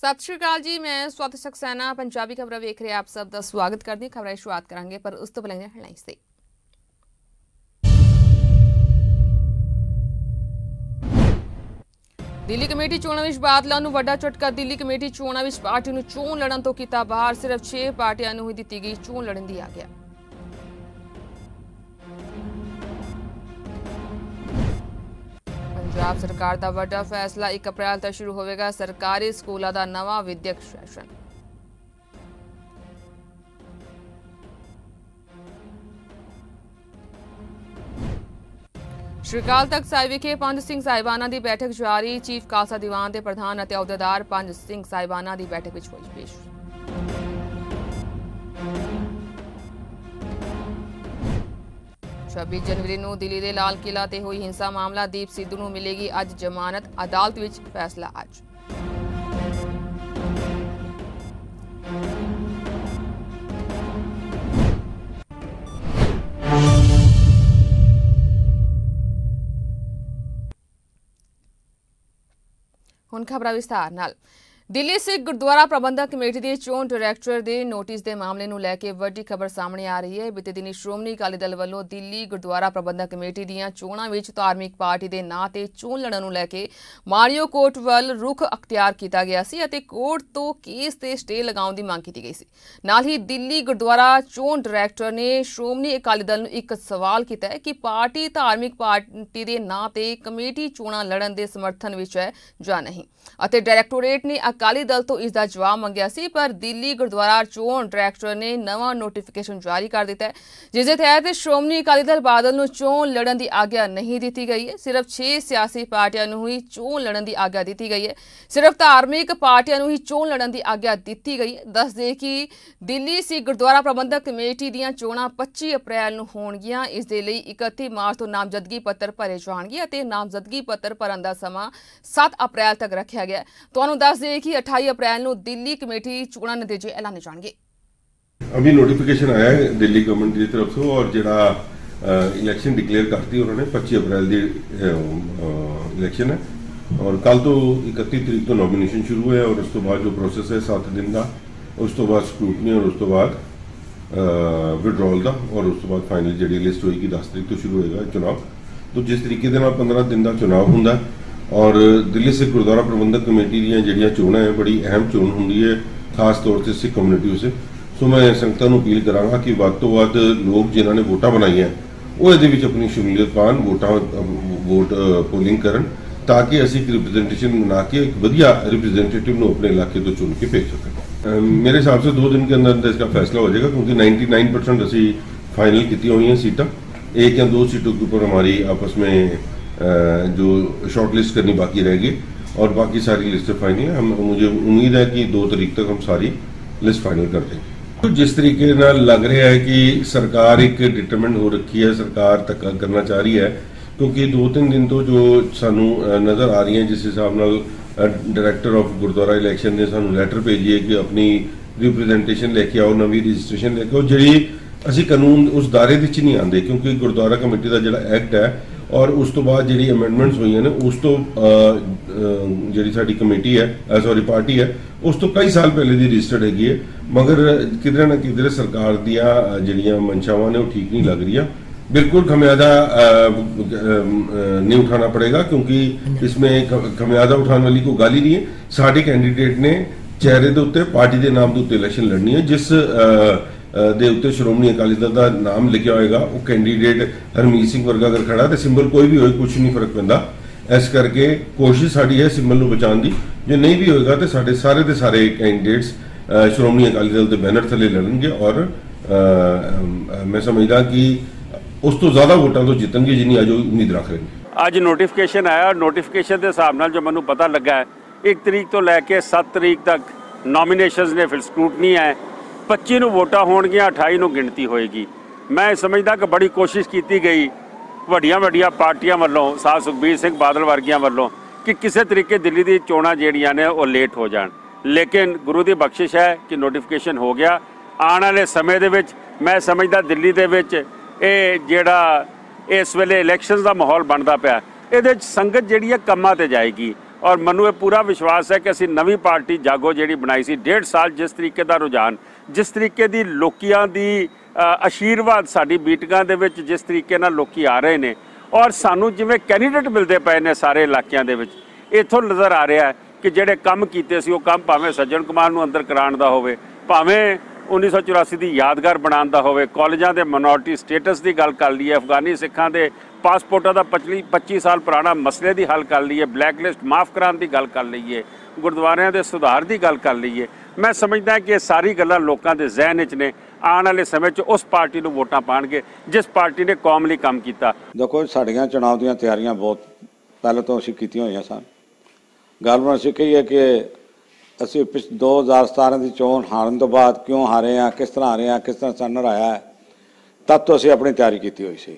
ਸਤਿ ਸ਼੍ਰੀ ਅਕਾਲ ਜੀ ਮੈਂ ਸਵਤ ਸਕਸੈਨਾ ਪੰਜਾਬੀ ਖਬਰਾਂ ਵੇਖ ਰਹੇ ਆਪ ਸਭ ਦਾ ਸਵਾਗਤ ਕਰਦੀ ਹਾਂ ਖਬਰਾਂ ਸ਼ੁਰੂਆਤ ਕਰਾਂਗੇ ਪਰ ਉਸ ਤੋਂ ਪਹਿਲਾਂ ਹੈਡਲਾਈਨਸ ਤੇ ਦਿੱਲੀ ਕਮੇਟੀ ਚੋਣਾਂ ਵਿੱਚ ਬਾਦਲਾਂ ਨੂੰ ਵੱਡਾ ਝਟਕਾ ਦਿੱਲੀ ਕਮੇਟੀ ਚੋਣਾਂ ਵਿੱਚ ਪਾਰਟੀ ਨੂੰ ਚੋਣ ਲੜਨ ਤੋਂ ਕੀਤਾ ਬਾਹਰ ਸਿਰਫ 6 ਪਾਰਟੀਆਂ ਨੂੰ ਹੀ ਦਿੱਤੀ ਗਈ ਚੋਣ ਲੜਨ ਦੀ ਆਗਿਆ ਪੰਜਾਬ ਸਰਕਾਰ ਦਾ ਵੱਡਾ ਫੈਸਲਾ 1 ਅਪ੍ਰੈਲ ਤੋਂ ਸ਼ੁਰੂ ਹੋਵੇਗਾ ਸਰਕਾਰੀ ਸਕੂਲਾਂ ਦਾ ਨਵਾਂ ਵਿਦਿਅਕ ਸੈਸ਼ਨ ਸ਼੍ਰੀਕਾਲ ਤੱਕ ਸਾਹਿਬ ਕੇ ਪੰਜ ਸਿੰਘ ਸਾਹਿਬਾਨਾਂ ਦੀ ਬੈਠਕ ਜਾਰੀ ਚੀਫ ਕਾਸਾ ਦੀਵਾਨ ਦੇ ਪ੍ਰਧਾਨ ਅਤੇ ਅਹੁਦੇਦਾਰ ਪੰਜ ਸਿੰਘ ਸਾਹਿਬਾਨਾਂ ਦੀ ਬੈਠਕ ਵਿੱਚ ਹੋਈ ਪੇਸ਼ 26 ਜਨਵਰੀ ਨੂੰ ਦਿੱਲੀ ਦੇ ਲਾਲ ਕਿਲਾ ਤੇ ਹੋਈ ਹਿੰਸਾ ਮਾਮਲਾ ਦੀਪ ਸਿੱਧੂ ਨੂੰ ਮਿਲੇਗੀ ਅੱਜ ਜ਼ਮਾਨਤ ਅਦਾਲਤ ਵਿੱਚ ਫੈਸਲਾ ਅੱਜ ਹੁਣ ਖਬਰਾਂ ਵਿਸਤਾਰ ਨਾਲ ਦਿੱਲੀ ਸਿੱਖ ਗੁਰਦੁਆਰਾ ਪ੍ਰਬੰਧਕ ਕਮੇਟੀ ਦੇ ਚੋਣ ਡਾਇਰੈਕਟਰ ਦੇ ਨੋਟਿਸ ਦੇ ਮਾਮਲੇ ਨੂੰ ਲੈ ਕੇ ਵੱਡੀ ਖਬਰ ਸਾਹਮਣੇ ਆ ਰਹੀ ਹੈ ਬੀਤੇ ਦਿਨੀ ਸ਼੍ਰੋਮਣੀ ਅਕਾਲੀ ਦਲ ਵੱਲੋਂ ਦਿੱਲੀ ਗੁਰਦੁਆਰਾ ਪ੍ਰਬੰਧਕ ਕਮੇਟੀ ਦੀਆਂ ਚੋਣਾਂ ਵਿੱਚ ਧਾਰਮਿਕ ਪਾਰਟੀ ਦੇ ਨਾਂ ਤੇ ਚੋਣ ਲੜਨ ਨੂੰ ਲੈ ਕੇ ਮਾਰੀਓ ਕੋਰਟ ਵੱਲ ਰੁਖ ਅਖਤਿਆਰ ਕੀਤਾ ਗਿਆ ਸੀ ਅਤੇ ਕੋਰਟ ਤੋਂ ਕੇਸ ਤੇ ਸਟੇ ਲਗਾਉਣ ਦੀ ਮੰਗ ਕੀਤੀ ਗਈ ਸੀ ਨਾਲ ਹੀ ਦਿੱਲੀ ਗੁਰਦੁਆਰਾ ਚੋਣ ਡਾਇਰੈਕਟਰ ਨੇ ਸ਼੍ਰੋਮਣੀ ਅਕਾਲੀ ਦਲ ਨੂੰ ਇੱਕ ਸਵਾਲ ਕੀਤਾ ਹੈ ਕਿ ਪਾਰਟੀ ਧਾਰਮਿਕ ਪਾਰਟੀ ਦੇ ਨਾਂ ਤੇ ਕਮੇਟੀ ਚੋਣਾਂ ਲੜਨ ਦੇ ਸਮਰਥਨ ਵਿੱਚ ਹੈ ਜਾਂ ਨਹੀਂ ਅਤੇ ਡਾਇਰੈਕਟੋਰੇਟ ਨੇ ਅਕਾਲੀ ਦਲ ਤੋਂ ਇਸ ਦਾ ਜਵਾਬ ਮੰਗਿਆ ਸੀ ਪਰ ਦਿੱਲੀ ਗੁਰਦੁਆਰਾ ਚੋਣ ਡਾਇਰੈਕਟਰ ਨੇ ਨਵਾਂ ਨੋਟੀਫਿਕੇਸ਼ਨ ਜਾਰੀ ਕਰ ਦਿੱਤਾ ਹੈ ਜਿਸ ਦੇ ਤਹਿਤ ਸ਼੍ਰੋਮਣੀ ਅਕਾਲੀ ਦਲ ਬਾਦਲ ਨੂੰ ਚੋਣ ਲੜਨ ਦੀ ਆਗਿਆ ਨਹੀਂ ਦਿੱਤੀ ਗਈ ਹੈ ਸਿਰਫ 6 ਸਿਆਸੀ ਪਾਰਟੀਆਂ ਨੂੰ ਹੀ ਚੋਣ ਲੜਨ ਦੀ ਆਗਿਆ ਦਿੱਤੀ ਗਈ ਹੈ ਸਿਰਫ ਧਾਰਮਿਕ ਪਾਰਟੀਆਂ ਨੂੰ ਹੀ ਚੋਣ ਲੜਨ ਦੀ ਆਗਿਆ ਦਿੱਤੀ ਗਈ ਹੈ ਦੱਸ ਦੇ ਕਿ ਦਿੱਲੀ ਸਿੱਖ ਗੁਰਦੁਆਰਾ ਪ੍ਰਬੰਧਕ ਕਮੇਟੀ ਦੀਆਂ ਚੋਣਾਂ 25 ਅਪ੍ਰੈਲ ਨੂੰ ਹੋਣਗੀਆਂ ਇਸ ਦੇ ਲਈ 31 ਮਾਰਚ ਤੋਂ ਨਾਮਜ਼ਦਗੀ ਪੱਤਰ ਭਰੇ ਜਾਣਗੇ ਅਤੇ ਨਾਮਜ਼ਦਗੀ ਪੱਤਰ ਭਰਨ ਦਾ ਸਮਾਂ 7 ਅਪ੍ਰੈਲ ਤੱਕ ਰੱਖਿਆ ਗਿਆ ਤੁਹਾਨੂੰ ਦੱਸ ਦੇ ਕਿ ਕਿ 28 ਅਪ੍ਰੈਲ ਨੂੰ ਦਿੱਲੀ ਕਮੇਟੀ ਚੋਣਾਂ ਨਤੀਜੇ ਐਲਾਨੇ ਜਾਣਗੇ ਅਭੀ ਨੋਟੀਫਿਕੇਸ਼ਨ ਆਇਆ ਹੈ ਦਿੱਲੀ ਗਵਰਨਮੈਂਟ ਦੀ ਤਰਫ ਤੋਂ ਔਰ ਜਿਹੜਾ ਇਲੈਕਸ਼ਨ ਡਿਕਲੇਅਰ ਕਰਤੀ ਉਹਨਾਂ ਨੇ 25 ਅਪ੍ਰੈਲ ਦੀ ਇਲੈਕਸ਼ਨ ਹੈ ਔਰ ਕੱਲ ਤੋਂ 31 ਤਰੀਕ ਤੋਂ ਨੋਮੀਨੇਸ਼ਨ ਸ਼ੁਰੂ ਹੋਇਆ ਔਰ ਉਸ ਤੋਂ ਬਾਅਦ ਜੋ ਪ੍ਰੋਸੈਸ ਹੈ 7 ਦਿਨ ਦਾ ਉਸ ਤੋਂ ਬਾਅਦ ਸਕ੍ਰੂਟਨੀ ਔਰ ਉਸ ਤੋਂ ਬਾਅਦ ਵਿਡਰੋਲ ਦਾ ਔਰ ਉਸ ਤੋਂ ਬਾਅਦ ਫਾਈਨਲ ਜਿਹੜੀ ਲਿਸਟ ਹੋਏਗੀ 10 ਤਰੀਕ ਤੋਂ ਸ਼ੁਰੂ ਹੋਏਗਾ ਚੁਣਾਵ ਤੋਂ ਜਿਸ ਤਰੀਕੇ ਦੇ ਨਾਲ 15 ਦਿਨ ਦਾ ਚੁਣਾਵ ਹੁੰਦਾ ਔਰ ਦਿੱਲੀ ਸਿੱਖ ਗੁਰਦੁਆਰਾ ਪ੍ਰਬੰਧਕ ਕਮੇਟੀ ਦੀਆਂ ਜਿਹੜੀਆਂ ਚੋਣਾਂ ਹੈ ਬੜੀ ਅਹਿਮ ਚੋਣ ਹੁੰਦੀ ਹੈ ਖਾਸ ਤੌਰ ਤੇ ਸਿੱਖ ਕਮਿਊਨਿਟੀ ਉਸੇ ਸੋ ਮੈਂ ਸੰਗਤਾਂ ਨੂੰ ਅਪੀਲ ਕਰਾਂਗਾ ਕਿ ਵੱਧ ਤੋਂ ਵੱਧ ਲੋਕ ਜਿਨ੍ਹਾਂ ਨੇ ਵੋਟਾਂ ਬਣਾਈਆਂ ਉਹ ਇਹਦੇ ਵਿੱਚ ਆਪਣੀ ਸ਼ਮੂਲੀਅਤ ਪਾਣ ਵੋਟਾਂ ਵੋਟ ਪੋਲਿੰਗ ਕਰਨ ਤਾਂ ਕਿ ਅਸੀਂ ਇੱਕ ਰਿਪਰੈਜ਼ੈਂਟੇਸ਼ਨ ਬਣਾ ਕੇ ਇੱਕ ਵਧੀਆ ਰਿਪਰੈਜ਼ੈਂਟੇਟਿਵ ਨੂੰ ਆਪਣੇ ਇਲਾਕੇ ਤੋਂ ਚੁਣ ਕੇ ਭੇਜ ਸਕਾਂ ਮੇਰੇ ਹਿਸਾਬ ਸੇ 2 ਦਿਨ ਕੇ ਅੰਦਰ ਅੰਦਰ ਇਸਕਾ ਫੈਸਲਾ ਹੋ ਜਾਏਗਾ ਕਿਉਂਕਿ 99% ਅਸੀਂ ਫਾਈਨਲ ਕੀਤੀ ਹੋਈਆਂ ਸੀਟਾਂ ਇਹ ਜਾਂ ਦੋ ਸੀਟਾਂ ਉੱਪਰ ऊपर ਆਪਸ ਵਿੱਚ जो शॉर्ट लिस्ट करनी बाकी रहेगी और बाकी सारी लिस्टें फाइनल हम मुझे उम्मीद है कि दो तारीख तक हम सारी ਲਿਸਟ ਫਾਈਨਲ ਕਰ ਦੇਂਗੇ ਜਿਸ ਤਰੀਕੇ ਨਾਲ ਲੱਗ ਰਿਹਾ ਹੈ ਕਿ ਸਰਕਾਰ ਇੱਕ ਡਿਟਰਮੈਂਟ ਹੋ ਰੱਖੀ ਹੈ ਸਰਕਾਰ ਧੱਕਾ ਕਰਨਾ ਚਾਹ ਰਹੀ ਹੈ ਕਿਉਂਕਿ ਦੋ ਤਿੰਨ ਦਿਨ ਤੋਂ ਜੋ ਸਾਨੂੰ ਨਜ਼ਰ ਆ ਰਹੀਆਂ ਜਿਸ ਹਿਸਾਬ ਨਾਲ ਡਾਇਰੈਕਟਰ ਆਫ ਗੁਰਦੁਆਰਾ ਇਲੈਕਸ਼ਨ ਨੇ ਸਾਨੂੰ ਲੈਟਰ ਭੇਜੀ ਹੈ ਕਿ ਆਪਣੀ ਰਿਪਰੈਜ਼ੈਂਟੇਸ਼ਨ ਲੈ ਕੇ ਆਓ ਨਵੀਂ ਰਜਿਸਟ੍ਰੇਸ਼ਨ ਲੈ ਕੇ ਆਓ ਜਿਹੜੀ ਅਸੀਂ ਕਾਨੂੰਨ ਉਸ ਦਾਇਰੇ ਵਿੱਚ ਨਹੀਂ ਆਂਦੇ ਕਿਉਂਕਿ ਗੁਰਦੁਆਰਾ ਕਮੇਟੀ ਦਾ ਜਿਹੜਾ ਐਕਟ ਹੈ ਔਰ ਉਸ ਤੋਂ ਬਾਅਦ ਜਿਹੜੀ ਅਮੈਂਡਮੈਂਟਸ ਹੋਈਆਂ ਨੇ ਉਸ ਤੋਂ ਜਿਹੜੀ ਸਾਡੀ ਕਮੇਟੀ ਹੈ ਸੌਰੀ ਪਾਰਟੀ ਹੈ ਉਸ ਤੋਂ ਕਈ ਸਾਲ ਪਹਿਲੇ ਦੀ ਰਜਿਸਟਰਡ ਹੈਗੀ ਹੈ ਮਗਰ ਕਿਧਰੇ ਨਾ ਕਿਧਰੇ ਸਰਕਾਰ ਦੀਆਂ ਜਿਹੜੀਆਂ ਮਨਸ਼ਾਵਾਂ ਨੇ ਉਹ ਠੀਕ ਨਹੀਂ ਲੱਗ ਰਹੀਆਂ ਬਿਲਕੁਲ ਖਮਿਆਦਾ ਨਹੀਂ ਉਠਾਣਾ ਪੜੇਗਾ ਕਿਉਂਕਿ ਇਸਮੇ ਖਮਿਆਦਾ ਉਠਾਉਣ ਵਾਲੀ ਕੋਈ ਗੱਲ ਹੀ ਨਹੀਂ ਹੈ ਸਾਡੇ ਕੈਂਡੀਡੇਟ ਨੇ ਚਿਹਰੇ ਦੇ ਉੱਤੇ ਪਾਰਟੀ ਦੇ ਨਾਮ ਦੇ ਉੱਤੇ ਇਲੈਕਸ਼ਨ ਲੜਨੀ ਹੈ ਜਿਸ ਦੇ ਉੱਤੇ ਸ਼੍ਰੋਮਣੀ ਅਕਾਲੀ ਦਲ ਦਾ ਨਾਮ ਲਿਖਿਆ ਹੋਏਗਾ ਉਹ ਕੈਂਡੀਡੇਟ ਹਰਮੀਤ ਸਿੰਘ ਵਰਗਾ ਅਗਰ ਖੜਾ ਤੇ ਸਿੰਬਲ ਕੋਈ ਵੀ ਹੋਏ ਕੁਝ ਨਹੀਂ ਫਰਕ ਪੈਂਦਾ ਇਸ ਕਰਕੇ ਕੋਸ਼ਿਸ਼ ਸਾਡੀ ਹੈ ਸਿੰਬਲ ਨੂੰ ਬਚਾਉਣ ਦੀ ਜੇ ਨਹੀਂ ਵੀ ਹੋਏਗਾ ਤੇ ਸਾਡੇ ਸਾਰੇ ਦੇ ਸਾਰੇ ਕੈਂਡੀਡੇਟਸ ਸ਼੍ਰੋਮਣੀ ਅਕਾਲੀ ਦਲ ਦੇ ਬੈਨਰ ਥੱਲੇ ਲੜਨਗੇ ਔਰ ਮੈਂ ਸਮਝਦਾ ਕਿ ਉਸ ਤੋਂ ਜ਼ਿਆਦਾ ਵੋਟਾਂ ਤੋਂ ਜਿੱਤਣਗੇ ਜਿੰਨੀ ਅਜੋ ਉਮੀਦ ਰੱਖ ਰਹੇ ਅੱਜ ਨੋਟੀਫਿਕੇਸ਼ਨ ਆਇਆ ਨੋਟੀਫਿਕੇਸ਼ਨ ਦੇ ਹਿਸਾਬ ਨਾਲ ਜੋ ਮੈਨੂੰ ਪਤਾ ਲੱਗਾ ਹੈ 1 ਤਰੀਕ ਤੋਂ ਲੈ ਕੇ 7 ਤਰੀਕ ਤੱਕ ਨੋਮੀਨੇਸ਼ਨਸ ਨੇ ਫਿਰ ਸਕ੍ਰੂਟਨੀ ਹੈ 25 ਨੂੰ ਵੋਟਾਂ ਹੋਣਗੀਆਂ 28 ਨੂੰ ਗਿਣਤੀ ਹੋਏਗੀ ਮੈਂ ਸਮਝਦਾ ਕਿ ਬੜੀ ਕੋਸ਼ਿਸ਼ ਕੀਤੀ ਗਈ ਵੱਡੀਆਂ ਵੱਡੀਆਂ ਪਾਰਟੀਆਂ ਵੱਲੋਂ ਸਾਹ ਸੁਖਬੀਰ ਸਿੰਘ ਬਾਦਲ ਵਰਗੀਆਂ ਵੱਲੋਂ ਕਿ ਕਿਸੇ ਤਰੀਕੇ ਦਿੱਲੀ ਦੀ ਚੋਣਾਂ ਜਿਹੜੀਆਂ ਨੇ ਉਹ ਲੇਟ ਹੋ ਜਾਣ ਲੇਕਿਨ ਗੁਰੂ ਦੀ ਬਖਸ਼ਿਸ਼ ਹੈ ਕਿ ਨੋਟੀਫਿਕੇਸ਼ਨ ਹੋ ਗਿਆ ਆਉਣ ਵਾਲੇ ਸਮੇਂ ਦੇ ਵਿੱਚ ਮੈਂ ਸਮਝਦਾ ਦਿੱਲੀ ਦੇ ਵਿੱਚ ਇਹ ਜਿਹੜਾ ਇਸ ਵੇਲੇ ਇਲੈਕਸ਼ਨਸ ਦਾ ਮਾਹੌਲ ਬਣਦਾ ਪਿਆ ਇਹਦੇ ਵਿੱਚ ਸੰਗਤ ਜਿਹੜੀ ਹੈ ਕੰਮਾਂ ਤੇ ਜਾਏਗੀ ਔਰ ਮਨੂ ਇਹ ਪੂਰਾ ਵਿਸ਼ਵਾਸ ਹੈ ਕਿ ਅਸੀਂ ਨਵੀਂ ਪਾਰਟੀ ਜਾਗੋ ਜਿਹੜੀ ਬਣਾਈ ਸੀ 1.5 ਸਾਲ ਜਿਸ ਤਰੀਕੇ ਦਾ ਰੁਝਾਨ ਜਿਸ ਤਰੀਕੇ ਦੀ ਲੋਕੀਆਂ ਦੀ ਅਸ਼ੀਰਵਾਦ ਸਾਡੀ ਮੀਟਿੰਗਾਂ ਦੇ ਵਿੱਚ ਜਿਸ ਤਰੀਕੇ ਨਾਲ ਲੋਕੀ ਆ ਰਹੇ ਨੇ ਔਰ ਸਾਨੂੰ ਜਿਵੇਂ ਕੈਂਡੀਡੇਟ ਮਿਲਦੇ ਪਏ ਨੇ ਸਾਰੇ ਇਲਾਕਿਆਂ ਦੇ ਵਿੱਚ ਇਥੋਂ ਨਜ਼ਰ ਆ ਰਿਹਾ ਹੈ ਕਿ ਜਿਹੜੇ ਕੰਮ ਕੀਤੇ ਸੀ ਉਹ ਕੰਮ ਭਾਵੇਂ ਸੱਜਣ ਕੁਮਾਰ ਨੂੰ ਅੰਦਰ ਕਰਾਉਣ ਦਾ ਹੋਵੇ ਭਾਵੇਂ 1984 ਦੀ ਯਾਦਗਾਰ ਬਣਾਉਣ ਦਾ ਹੋਵੇ ਕਾਲਜਾਂ ਦੇ ਮਿਨੋਰਟੀ ਸਟੇਟਸ ਦੀ ਗੱਲ ਕਰ ਲਈਏ ਅਫਗਾਨੀ ਸਿੱਖਾਂ ਦੇ ਪਾਸਪੋਰਟਾਂ ਦਾ 25 ਸਾਲ ਪੁਰਾਣਾ ਮਸਲੇ ਦੀ ਹੱਲ ਕਰ ਲਈਏ ਬਲੈਕ ਲਿਸਟ ਮਾਫ ਕਰਾਉਣ ਦੀ ਗੱਲ ਕਰ ਲਈਏ ਗੁਰਦੁਆਰਿਆਂ ਦੇ ਸੁਧਾਰ ਦੀ ਗੱਲ ਕਰ ਲਈਏ ਮੈਂ ਸਮਝਦਾ ਕਿ ਇਹ ਸਾਰੀ ਗੱਲਾਂ ਲੋਕਾਂ ਦੇ ਜ਼ਿਹਨ ਵਿੱਚ ਨੇ ਆਉਣ ਵਾਲੇ ਸਮੇਂ 'ਚ ਉਸ ਪਾਰਟੀ ਨੂੰ ਵੋਟਾਂ ਪਾਣਗੇ ਜਿਸ ਪਾਰਟੀ ਨੇ ਕੌਮ ਲਈ ਕੰਮ ਕੀਤਾ ਦੇਖੋ ਸਾਡੀਆਂ ਚੋਣਾਂ ਦੀਆਂ ਤਿਆਰੀਆਂ ਬਹੁਤ ਪਹਿਲਾਂ ਤੋਂ ਅਸੀਂ ਕੀਤੀਆਂ ਹੋਈਆਂ ਸਨ ਗੱਲ ਬਣ ਸੀ ਹੈ ਕਿ ਅਸੀਂ ਪਿਛ 2017 ਦੀ ਚੋਣ ਹਾਰਨ ਤੋਂ ਬਾਅਦ ਕਿਉਂ ਹਾਰੇ ਆ ਕਿਸ ਤਰ੍ਹਾਂ ਹਾਰੇ ਆ ਕਿਸ ਤਰ੍ਹਾਂ ਸਾਨੂੰ ਹਰਾਇਆ ਤਦ ਤੋਂ ਅਸੀਂ ਆਪਣੀ ਤਿਆਰੀ ਕੀਤੀ ਹੋਈ ਸੀ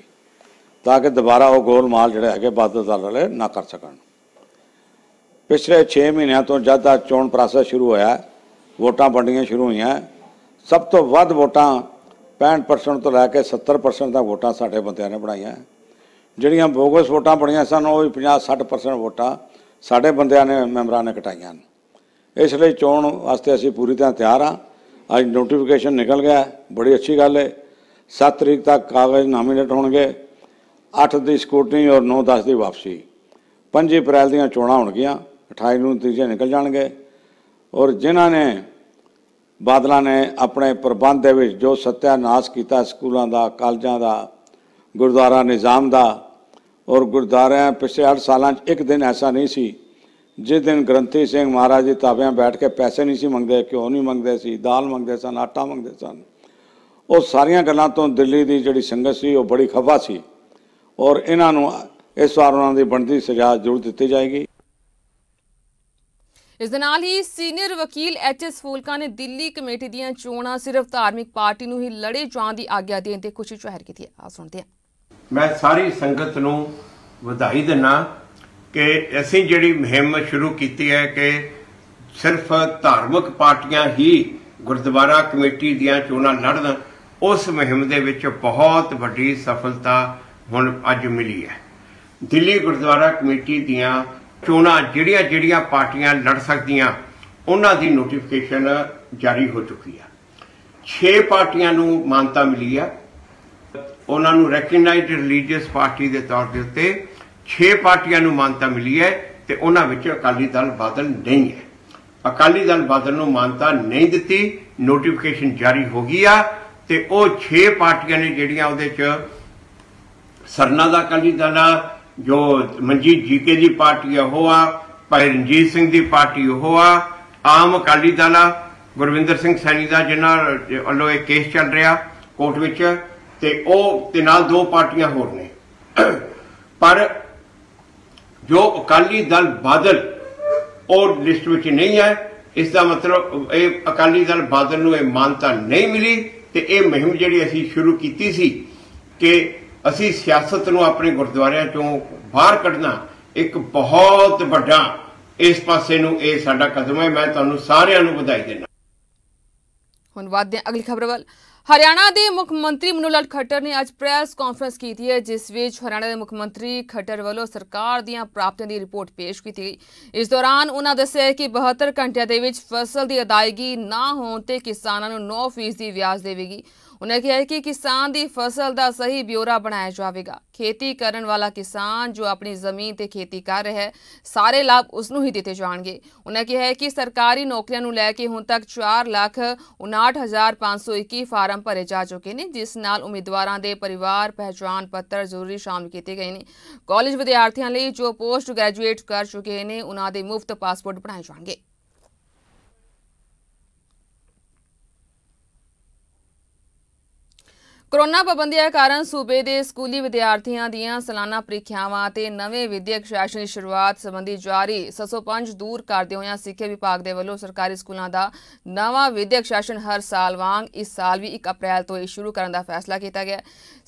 ਤਾਂ ਕਿ ਦੁਬਾਰਾ ਉਹ ਗੋਲਮਾਲ ਜਿਹੜਾ ਹੈਗੇ ਬਾਦਲ ਦਲ ਵਾਲੇ ਨਾ ਕਰ ਸਕਣ ਪਿਛਲੇ 6 ਮਹੀਨਿਆਂ ਤੋਂ ਜਦ ਦਾ ਚੋਣ ਪ੍ਰੋਸੈਸ ਸ਼ੁਰੂ ਹੋਇਆ ਵੋਟਾਂ ਵੰਡੀਆਂ ਸ਼ੁਰੂ ਹੋਈਆਂ ਸਭ ਤੋਂ ਵੱਧ ਵੋਟਾਂ 65% ਤੋਂ ਲੈ ਕੇ 70% ਤੱਕ ਵੋਟਾਂ ਸਾਡੇ ਬੰਦਿਆਂ ਨੇ ਬਣਾਈਆਂ ਜਿਹੜੀਆਂ ਬੋਗਸ ਵੋਟਾਂ ਬਣੀਆਂ ਸਨ ਉਹ ਵੀ 50-60% ਵੋਟਾਂ ਸਾਡੇ ਬੰਦਿਆਂ ਨੇ ਮੈਂਬਰਾਂ ਨੇ ਕਟਾਈਆਂ ਇਸ ਲਈ ਚੋਣ ਵਾਸਤੇ ਅਸੀਂ ਪੂਰੀ ਤਰ੍ਹਾਂ ਤਿਆਰ ਆ ਅੱਜ ਨੋਟੀਫਿਕੇਸ਼ਨ ਨਿਕਲ ਗਿਆ ਬੜੀ ਅੱਛੀ ਗੱਲ ਹੈ 7 ਤਰੀਕ ਤੱਕ ਕਾਗਜ਼ ਨਾਮਿਨੇਟ ਹੋਣਗੇ 8 ਦੀ ਸਕੂਟਨੀ ਔਰ 9 10 ਦੀ ਵਾਪਸੀ 5 ਅਪ੍ਰੈਲ ਦੀਆਂ ਚੋਣਾਂ ਹੋਣਗੀਆਂ 28 ਨੂੰ ਨਤੀਜੇ ਨਿਕਲ ਜਾਣਗੇ ਔਰ ਜਿਨ੍ਹਾਂ ਨੇ ਬਾਦਲਾਂ ਨੇ ਆਪਣੇ ਪ੍ਰਬੰਧ ਦੇ ਵਿੱਚ ਜੋ ਸਤਿਆਨਾਸ਼ ਕੀਤਾ ਸਕੂਲਾਂ ਦਾ ਕਾਲਜਾਂ ਦਾ ਗੁਰਦੁਆਰਾ ਨਿਜ਼ਾਮ ਦਾ ਔਰ ਗੁਰਦਾਰਿਆਂ ਪਿਛੇ 8 ਸਾਲਾਂ 'ਚ ਇੱਕ ਦਿਨ ਐਸਾ ਨਹੀਂ ਸੀ ਜਿਸ ਦਿਨ ਗ੍ਰੰਥੀ ਸਿੰਘ ਮਹਾਰਾਜ ਦੇ ਤਾਬਿਆਂ ਬੈਠ ਕੇ ਪੈਸੇ ਨਹੀਂ ਸੀ ਮੰਗਦੇ ਕਿਉਂ ਨਹੀਂ ਮੰਗਦੇ ਸੀ ਦਾਲ ਮੰਗਦੇ ਸਨ ਆਟਾ ਮੰਗਦੇ ਸਨ ਉਹ ਸਾਰੀਆਂ ਗੱਲਾਂ ਤੋਂ ਦਿੱਲੀ ਦੀ ਜਿਹੜੀ ਸੰਗਤ ਸੀ ਉਹ ਬੜੀ ਖਫਾ ਸੀ ਔਰ ਇਹਨਾਂ ਨੂੰ ਇਸ ਵਾਰ ਉਹਨਾਂ ਦੀ ਬਣਦੀ ਸਜ਼ਾ ਜ਼ਰੂਰ ਦਿੱਤੀ ਜਾਏਗੀ ਇਸ ਦੇ ਨਾਲ ਹੀ ਸੀਨੀਅਰ ਵਕੀਲ ਐਚ ਐਸ ਫੂਲਕਾ ਨੇ ਦਿੱਲੀ ਕਮੇਟੀ ਦੀਆਂ ਚੋਣਾਂ ਸਿਰਫ ਧਾਰਮਿਕ ਪਾਰਟੀ ਨੂੰ ਹੀ ਲੜੇ ਜਾਣ ਦੀ ਆਗਿਆ ਦੇਣ ਤੇ ਖੁਸ਼ੀ ਜ਼ਾਹਰ ਕੀਤੀ ਹੈ ਆ ਸੁਣਦੇ ਆ ਮੈਂ ਸਾਰੀ ਸੰਗਤ ਨੂੰ ਵਧਾਈ ਦਿੰਨਾ ਕਿ ਅਸੀਂ ਜਿਹੜੀ ਮੁਹਿੰਮ ਸ਼ੁਰੂ ਕੀਤੀ ਹੈ ਕਿ ਸਿਰਫ ਧਾਰਮਿਕ ਪਾਰਟੀਆਂ ਹੀ ਗੁਰਦੁਆਰਾ ਕਮੇਟੀ ਦੀਆਂ ਚੋਣਾਂ ਲੜਨ ਉਸ ਮੁਹਿੰਮ ਦੇ ਵਿੱਚ ਬਹੁਤ ਵੱਡੀ ਸਫਲਤਾ ਹੁਣ ਅੱਜ ਮਿਲੀ ਹੈ ਦਿੱਲੀ ਗੁਰਦੁਆਰਾ ਕਮੇਟੀ ਦੀਆਂ ਚੋਣਾਂ ਜਿਹੜੀਆਂ ਜਿਹੜੀਆਂ ਪਾਰਟੀਆਂ ਲੜ ਸਕਦੀਆਂ ਉਹਨਾਂ ਦੀ ਨੋਟੀਫਿਕੇਸ਼ਨ ਜਾਰੀ ਹੋ ਚੁੱਕੀ ਆ 6 ਪਾਰਟੀਆਂ ਨੂੰ ਮਾਨਤਾ ਮਿਲੀ ਆ ਉਹਨਾਂ ਨੂੰ ਰੈਕਗਨਾਈਜ਼ਡ ਰਿਲੀਜੀਅਸ ਪਾਰਟੀ ਦੇ ਤੌਰ ਦੇ ਉੱਤੇ 6 ਪਾਰਟੀਆਂ ਨੂੰ ਮਾਨਤਾ ਮਿਲੀ ਹੈ ਤੇ ਉਹਨਾਂ ਵਿੱਚ ਅਕਾਲੀ ਦਲ ਬਾਦਲ ਨਹੀਂ ਹੈ ਅਕਾਲੀ ਦਲ ਬਾਦਲ ਨੂੰ ਮਾਨਤਾ ਨਹੀਂ ਦਿੱਤੀ ਨੋਟੀਫਿਕੇਸ਼ਨ ਜਾਰੀ ਹੋ ਗਈ ਆ ਤੇ ਉਹ 6 ਪਾਰਟੀਆਂ ਨੇ ਜਿਹੜੀਆਂ ਉਹਦੇ ਚ ਸਰਨਾ ਦਾ ਅਕਾਲੀ ਦਲ ਆ ਜੋ ਮਨਜੀਤ ਜੀਕੇ ਦੀ ਪਾਰਟੀ ਉਹ ਆ ਭਾਈ ਰਣਜੀਤ ਸਿੰਘ ਦੀ ਪਾਰਟੀ ਹੋਆ ਆਮ ਅਕਾਲੀ ਦਲ ਆ ਗੁਰਵਿੰਦਰ ਸਿੰਘ ਸੈਣੀ ਦਾ ਜਿਨ੍ਹਾਂ ਵੱਲੋਂ ਇਹ ਕੇਸ ਚੱਲ ਰਿਹਾ ਕੋਰਟ ਵਿੱਚ ਤੇ ਉਹ ਤੇ ਨਾਲ ਦੋ ਪਾਰਟੀਆਂ ਹੋਰ ਨੇ ਪਰ ਜੋ ਅਕਾਲੀ ਦਲ ਬਾਦਲ ਉਹ ਲਿਸਟ ਵਿੱਚ ਨਹੀਂ ਹੈ ਇਸ ਦਾ ਮਤਲਬ ਇਹ ਅਕਾਲੀ ਦਲ ਬਾਦਲ ਨੂੰ ਇਹ ਮਾਨਤਾ ਨਹੀਂ ਮਿਲੀ ਤੇ ਇਹ ਮਹਿੰਮ ਜਿਹੜੀ ਅਸੀਂ ਸ਼ੁਰੂ ਕੀਤੀ ਸੀ ਕਿ ਅਸੀਂ ਸਿਆਸਤ ਨੂੰ ਆਪਣੇ ਗੁਰਦੁਆਰਿਆਂ ਚੋਂ ਬਾਹਰ ਕੱਢਣਾ ਇੱਕ ਬਹੁਤ ਵੱਡਾ ਇਸ ਪਾਸੇ ਨੂੰ ਇਹ ਸਾਡਾ ਕਦਮ ਹੈ ਮੈਂ ਤੁਹਾਨੂੰ ਸਾਰਿਆਂ ਨੂੰ ਵਧਾਈ ਦਿੰਦਾ ਹੁਣ ਵਾਦਦੇ ਅਗਲੀ ਖਬਰ ਵੱਲ ਹਰਿਆਣਾ ਦੇ ਮੁੱਖ ਮੰਤਰੀ ਮਨੋਹਰ ਲਾਲ ਖੱਟਰ ਨੇ ਅੱਜ ਪ੍ਰੈਸ ਕਾਨਫਰੰਸ ਕੀਤੀ ਹੈ ਜਿਸ ਵਿੱਚ ਹਰਿਆਣਾ ਦੇ ਮੁੱਖ ਮੰਤਰੀ ਖੱਟਰ ਵੱਲੋਂ ਸਰਕਾਰ ਦੀਆਂ ਪ੍ਰਾਪਤੀਆਂ ਦੀ ਰਿਪੋਰਟ ਪੇਸ਼ ਕੀਤੀ ਗਈ ਇਸ ਦੌਰਾਨ ਉਹਨਾਂ ਦੱਸਿਆ ਕਿ 72 ਘੰਟਿਆਂ ਦੇ ਵਿੱਚ ਫਸਲ ਦੀ ਅਦਾਇਗੀ ਨਾ ਹੋਣ ਤੇ ਕਿਸਾਨਾਂ ਨੂੰ 9% ਦੀ ਵਿਆਜ ਦੇਵੇਗੀ ਉਹਨਾਂ ਕਿਹਾ ਕਿ ਕਿਸਾਨ ਦੀ ਫਸਲ ਦਾ ਸਹੀ ਬਿਊਰਾ ਬਣਾਇਆ ਜਾਵੇਗਾ ਖੇਤੀ ਕਰਨ ਵਾਲਾ ਕਿਸਾਨ ਜੋ ਆਪਣੀ ਜ਼ਮੀਨ ਤੇ ਖੇਤੀ ਕਰ ਰਿਹਾ ਹੈ ਸਾਰੇ ਲਾਭ ਉਸ ਨੂੰ ਹੀ ਦਿੱਤੇ ਜਾਣਗੇ ਉਹਨਾਂ ਕਿਹਾ ਕਿ ਸਰਕਾਰੀ ਨੌਕਰੀਆਂ ਨੂੰ ਲੈ ਕੇ ਹੁਣ ਤੱਕ 4 ਲੱਖ 59521 ਫਾਰਮ ਭਰੇ ਜਾ ਚੁੱਕੇ ਨੇ ਜਿਸ ਨਾਲ ਉਮੀਦਵਾਰਾਂ ਦੇ ਪਰਿਵਾਰ ਪਹਿਚਾਣ ਪੱਤਰ ਜ਼ਰੂਰੀ ਸ਼ਾਮਲ ਕੀਤੇ ਗਏ ਨੇ ਕਾਲਜ ਵਿਦਿਆਰਥੀਆਂ ਲਈ ਜੋ ਪੋਸਟ ਗ੍ਰੈਜੂਏਟ ਕਰ ਚੁੱਕੇ ਨੇ ਉਹਨਾਂ ਦੇ ਮੁਫਤ ਪਾਸਪੋਰਟ ਬਣਾਏ ਜਾਣਗੇ ਕਰੋਨਾ ਪਾਬੰਦੀਆਂ ਕਾਰਨ ਸੂਬੇ ਦੇ ਸਕੂਲੀ ਵਿਦਿਆਰਥੀਆਂ ਦੀਆਂ ਸਾਲਾਨਾ ਪ੍ਰੀਖਿਆਵਾਂ ਅਤੇ ਨਵੇਂ ਵਿਦਿਅਕ ਸੈਸ਼ਨ ਦੀ ਸ਼ੁਰੂਆਤ ਸੰਬੰਧੀ ਜਾਰੀ 705 ਦੂਰ ਕਰਦੇ ਹੋਏ ਸਿੱਖਿਆ ਵਿਭਾਗ ਦੇ ਵੱਲੋਂ ਸਰਕਾਰੀ ਸਕੂਲਾਂ ਦਾ ਨਵਾਂ ਵਿਦਿਅਕ ਸੈਸ਼ਨ ਹਰ ਸਾਲ ਵਾਂਗ ਇਸ ਸਾਲ ਵੀ 1 ਅਪ੍ਰੈਲ ਤੋਂ ਸ਼ੁਰੂ ਕਰਨ ਦਾ ਫੈਸਲਾ ਕੀਤਾ ਗਿਆ